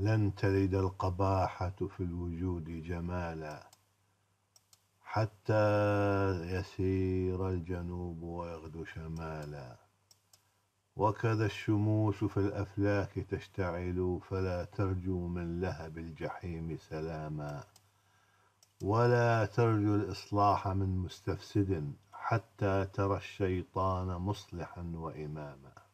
لن تلد القباحة في الوجود جمالا حتى يسير الجنوب ويغدو شمالا وكذا الشموس في الأفلاك تشتعل فلا ترجو من لهب الجحيم سلاما ولا ترجو الإصلاح من مستفسد حتى ترى الشيطان مصلحا وإماما